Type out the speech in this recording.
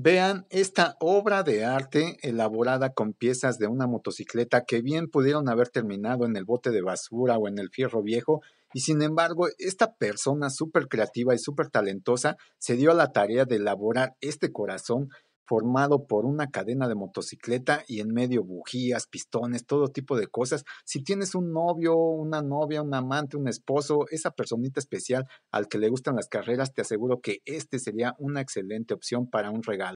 Vean esta obra de arte elaborada con piezas de una motocicleta que bien pudieron haber terminado en el bote de basura o en el fierro viejo y sin embargo esta persona súper creativa y súper talentosa se dio a la tarea de elaborar este corazón formado por una cadena de motocicleta y en medio bujías, pistones, todo tipo de cosas. Si tienes un novio, una novia, un amante, un esposo, esa personita especial al que le gustan las carreras, te aseguro que este sería una excelente opción para un regalo.